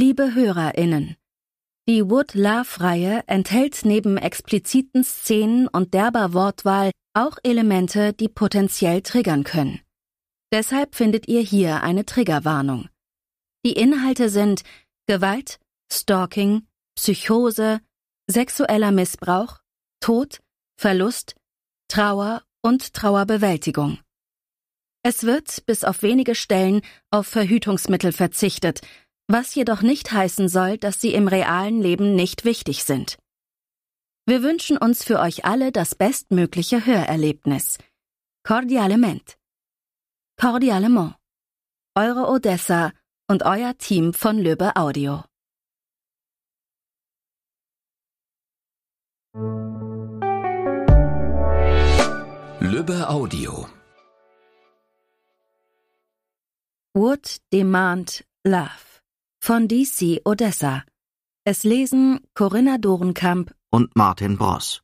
Liebe HörerInnen, die Wood-Love-Reihe enthält neben expliziten Szenen und derber Wortwahl auch Elemente, die potenziell triggern können. Deshalb findet ihr hier eine Triggerwarnung. Die Inhalte sind Gewalt, Stalking, Psychose, sexueller Missbrauch, Tod, Verlust, Trauer und Trauerbewältigung. Es wird bis auf wenige Stellen auf Verhütungsmittel verzichtet, was jedoch nicht heißen soll, dass sie im realen Leben nicht wichtig sind. Wir wünschen uns für euch alle das bestmögliche Hörerlebnis. Cordialement. Cordialement. Eure Odessa und euer Team von Löbe Audio. Löbe Audio. Would demand love von DC Odessa. Es lesen Corinna Dorenkamp und Martin Bross.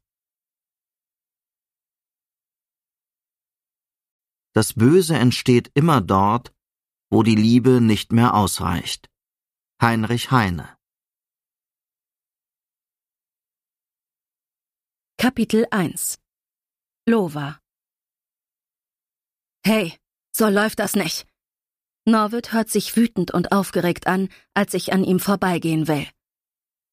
Das Böse entsteht immer dort, wo die Liebe nicht mehr ausreicht. Heinrich Heine Kapitel 1 Lova Hey, so läuft das nicht. Norwood hört sich wütend und aufgeregt an, als ich an ihm vorbeigehen will.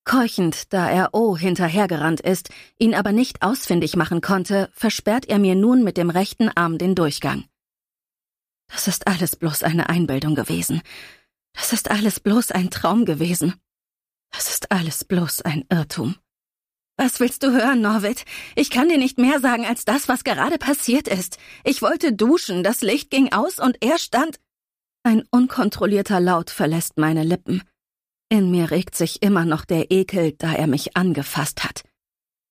Keuchend, da er O hinterhergerannt ist, ihn aber nicht ausfindig machen konnte, versperrt er mir nun mit dem rechten Arm den Durchgang. Das ist alles bloß eine Einbildung gewesen. Das ist alles bloß ein Traum gewesen. Das ist alles bloß ein Irrtum. Was willst du hören, Norwid? Ich kann dir nicht mehr sagen als das, was gerade passiert ist. Ich wollte duschen, das Licht ging aus und er stand. Ein unkontrollierter Laut verlässt meine Lippen. In mir regt sich immer noch der Ekel, da er mich angefasst hat.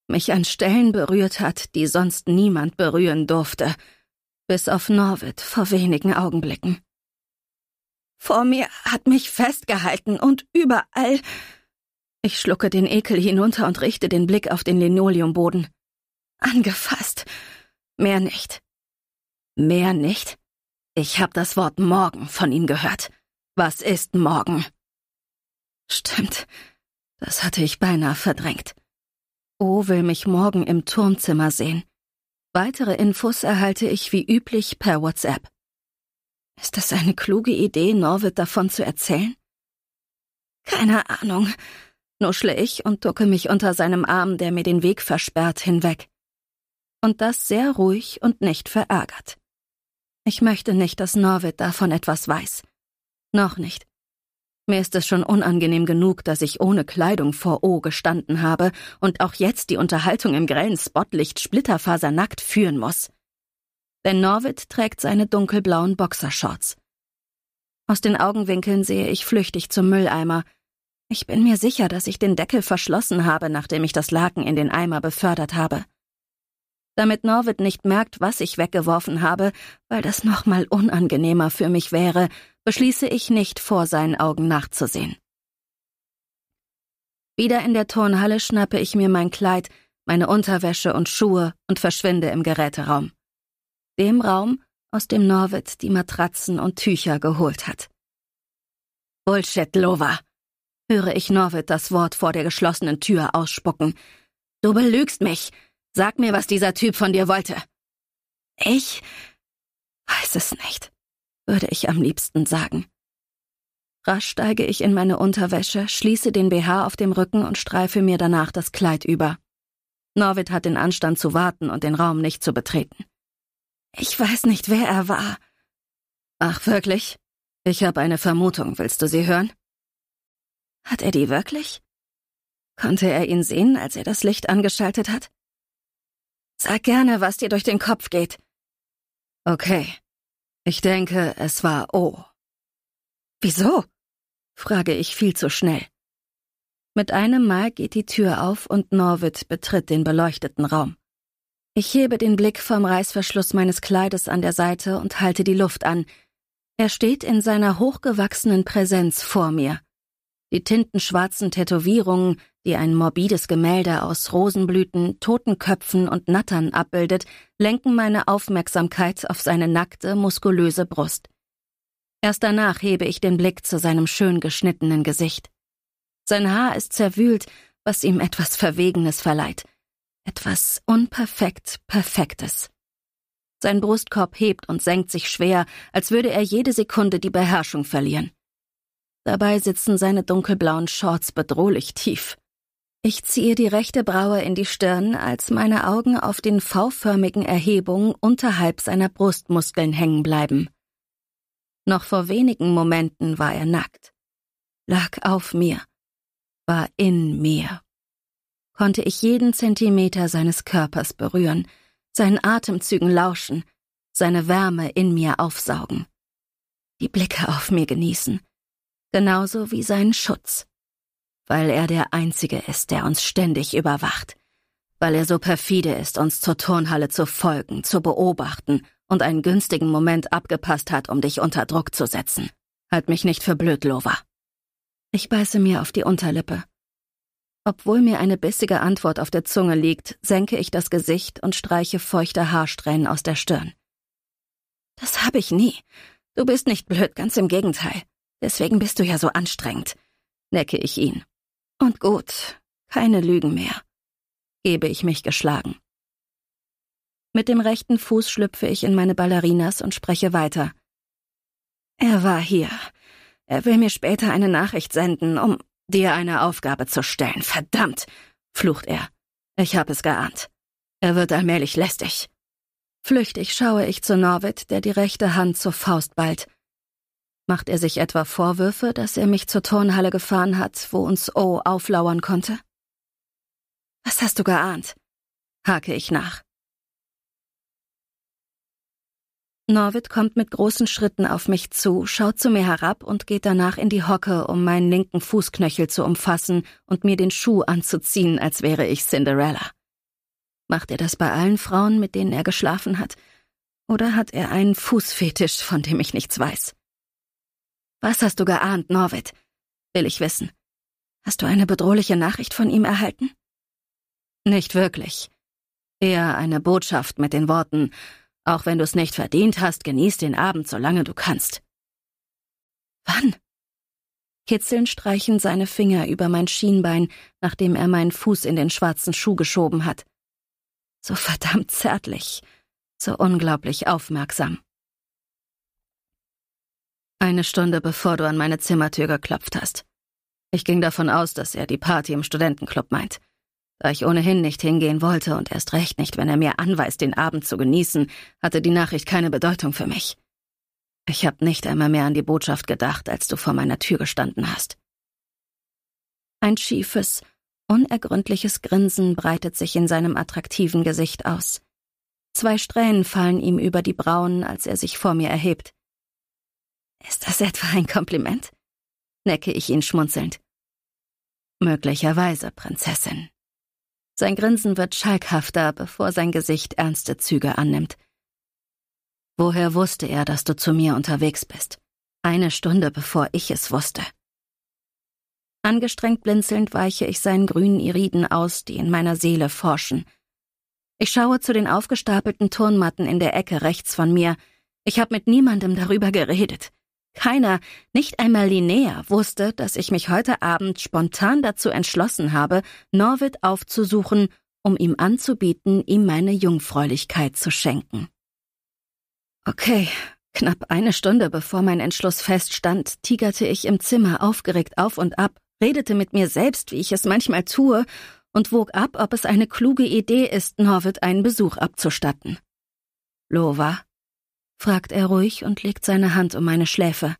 Mich an Stellen berührt hat, die sonst niemand berühren durfte. Bis auf Norwit vor wenigen Augenblicken. Vor mir hat mich festgehalten und überall. Ich schlucke den Ekel hinunter und richte den Blick auf den Linoleumboden. Angefasst. Mehr nicht. Mehr nicht? Ich habe das Wort morgen von ihm gehört. Was ist morgen? Stimmt, das hatte ich beinahe verdrängt. O will mich morgen im Turmzimmer sehen. Weitere Infos erhalte ich wie üblich per WhatsApp. Ist das eine kluge Idee, Norwood davon zu erzählen? Keine Ahnung, nuschle ich und ducke mich unter seinem Arm, der mir den Weg versperrt, hinweg. Und das sehr ruhig und nicht verärgert. Ich möchte nicht, dass Norwit davon etwas weiß. Noch nicht. Mir ist es schon unangenehm genug, dass ich ohne Kleidung vor O gestanden habe und auch jetzt die Unterhaltung im grellen Spotlicht splitterfasernackt führen muss. Denn Norwit trägt seine dunkelblauen Boxershorts. Aus den Augenwinkeln sehe ich flüchtig zum Mülleimer. Ich bin mir sicher, dass ich den Deckel verschlossen habe, nachdem ich das Laken in den Eimer befördert habe damit Norwood nicht merkt, was ich weggeworfen habe, weil das nochmal unangenehmer für mich wäre, beschließe ich nicht, vor seinen Augen nachzusehen. Wieder in der Turnhalle schnappe ich mir mein Kleid, meine Unterwäsche und Schuhe und verschwinde im Geräteraum. Dem Raum, aus dem Norwood die Matratzen und Tücher geholt hat. Bullshit, Lova! höre ich Norwood das Wort vor der geschlossenen Tür ausspucken. Du belügst mich! Sag mir, was dieser Typ von dir wollte. Ich weiß es nicht, würde ich am liebsten sagen. Rasch steige ich in meine Unterwäsche, schließe den BH auf dem Rücken und streife mir danach das Kleid über. Norwid hat den Anstand zu warten und den Raum nicht zu betreten. Ich weiß nicht, wer er war. Ach, wirklich? Ich habe eine Vermutung, willst du sie hören? Hat er die wirklich? Konnte er ihn sehen, als er das Licht angeschaltet hat? Sag gerne, was dir durch den Kopf geht. Okay. Ich denke, es war O. Wieso? frage ich viel zu schnell. Mit einem Mal geht die Tür auf und Norwood betritt den beleuchteten Raum. Ich hebe den Blick vom Reißverschluss meines Kleides an der Seite und halte die Luft an. Er steht in seiner hochgewachsenen Präsenz vor mir. Die tintenschwarzen Tätowierungen, die ein morbides Gemälde aus Rosenblüten, Totenköpfen und Nattern abbildet, lenken meine Aufmerksamkeit auf seine nackte, muskulöse Brust. Erst danach hebe ich den Blick zu seinem schön geschnittenen Gesicht. Sein Haar ist zerwühlt, was ihm etwas Verwegenes verleiht. Etwas unperfekt Perfektes. Sein Brustkorb hebt und senkt sich schwer, als würde er jede Sekunde die Beherrschung verlieren. Dabei sitzen seine dunkelblauen Shorts bedrohlich tief. Ich ziehe die rechte Braue in die Stirn, als meine Augen auf den V-förmigen Erhebungen unterhalb seiner Brustmuskeln hängen bleiben. Noch vor wenigen Momenten war er nackt, lag auf mir, war in mir. Konnte ich jeden Zentimeter seines Körpers berühren, seinen Atemzügen lauschen, seine Wärme in mir aufsaugen, die Blicke auf mir genießen, genauso wie seinen Schutz. Weil er der Einzige ist, der uns ständig überwacht. Weil er so perfide ist, uns zur Turnhalle zu folgen, zu beobachten und einen günstigen Moment abgepasst hat, um dich unter Druck zu setzen. Halt mich nicht für blöd, Lova. Ich beiße mir auf die Unterlippe. Obwohl mir eine bissige Antwort auf der Zunge liegt, senke ich das Gesicht und streiche feuchte Haarsträhnen aus der Stirn. Das habe ich nie. Du bist nicht blöd, ganz im Gegenteil. Deswegen bist du ja so anstrengend, necke ich ihn. Und gut, keine Lügen mehr, gebe ich mich geschlagen. Mit dem rechten Fuß schlüpfe ich in meine Ballerinas und spreche weiter. Er war hier. Er will mir später eine Nachricht senden, um dir eine Aufgabe zu stellen. Verdammt, flucht er. Ich hab es geahnt. Er wird allmählich lästig. Flüchtig schaue ich zu Norwit, der die rechte Hand zur Faust ballt. Macht er sich etwa Vorwürfe, dass er mich zur Turnhalle gefahren hat, wo uns O auflauern konnte? Was hast du geahnt? hake ich nach. Norwid kommt mit großen Schritten auf mich zu, schaut zu mir herab und geht danach in die Hocke, um meinen linken Fußknöchel zu umfassen und mir den Schuh anzuziehen, als wäre ich Cinderella. Macht er das bei allen Frauen, mit denen er geschlafen hat? Oder hat er einen Fußfetisch, von dem ich nichts weiß? Was hast du geahnt, Norwid? Will ich wissen. Hast du eine bedrohliche Nachricht von ihm erhalten? Nicht wirklich. Eher eine Botschaft mit den Worten, auch wenn du es nicht verdient hast, genieß den Abend, solange du kannst. Wann? Kitzeln streichen seine Finger über mein Schienbein, nachdem er meinen Fuß in den schwarzen Schuh geschoben hat. So verdammt zärtlich, so unglaublich aufmerksam. Eine Stunde bevor du an meine Zimmertür geklopft hast. Ich ging davon aus, dass er die Party im Studentenclub meint. Da ich ohnehin nicht hingehen wollte und erst recht nicht, wenn er mir anweist, den Abend zu genießen, hatte die Nachricht keine Bedeutung für mich. Ich habe nicht einmal mehr an die Botschaft gedacht, als du vor meiner Tür gestanden hast. Ein schiefes, unergründliches Grinsen breitet sich in seinem attraktiven Gesicht aus. Zwei Strähnen fallen ihm über die Brauen, als er sich vor mir erhebt. Ist das etwa ein Kompliment? necke ich ihn schmunzelnd. Möglicherweise, Prinzessin. Sein Grinsen wird schalkhafter, bevor sein Gesicht ernste Züge annimmt. Woher wusste er, dass du zu mir unterwegs bist? Eine Stunde bevor ich es wusste. Angestrengt blinzelnd weiche ich seinen grünen Iriden aus, die in meiner Seele forschen. Ich schaue zu den aufgestapelten Turnmatten in der Ecke rechts von mir. Ich habe mit niemandem darüber geredet. Keiner, nicht einmal Linnea, wusste, dass ich mich heute Abend spontan dazu entschlossen habe, Norwid aufzusuchen, um ihm anzubieten, ihm meine Jungfräulichkeit zu schenken. Okay, knapp eine Stunde bevor mein Entschluss feststand, tigerte ich im Zimmer aufgeregt auf und ab, redete mit mir selbst, wie ich es manchmal tue, und wog ab, ob es eine kluge Idee ist, Norwid einen Besuch abzustatten. Lova fragt er ruhig und legt seine Hand um meine Schläfe.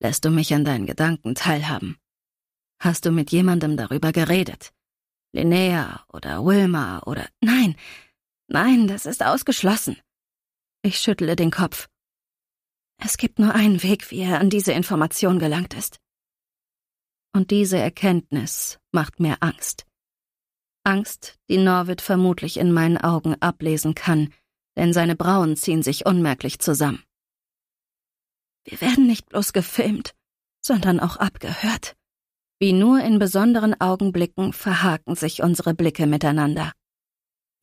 Lässt du mich an deinen Gedanken teilhaben? Hast du mit jemandem darüber geredet? Linnea oder Wilma oder... Nein, nein, das ist ausgeschlossen. Ich schüttle den Kopf. Es gibt nur einen Weg, wie er an diese Information gelangt ist. Und diese Erkenntnis macht mir Angst. Angst, die Norwit vermutlich in meinen Augen ablesen kann, denn seine Brauen ziehen sich unmerklich zusammen. Wir werden nicht bloß gefilmt, sondern auch abgehört. Wie nur in besonderen Augenblicken verhaken sich unsere Blicke miteinander.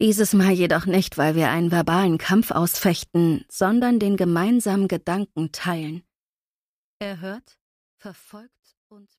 Dieses Mal jedoch nicht, weil wir einen verbalen Kampf ausfechten, sondern den gemeinsamen Gedanken teilen. Er hört, verfolgt und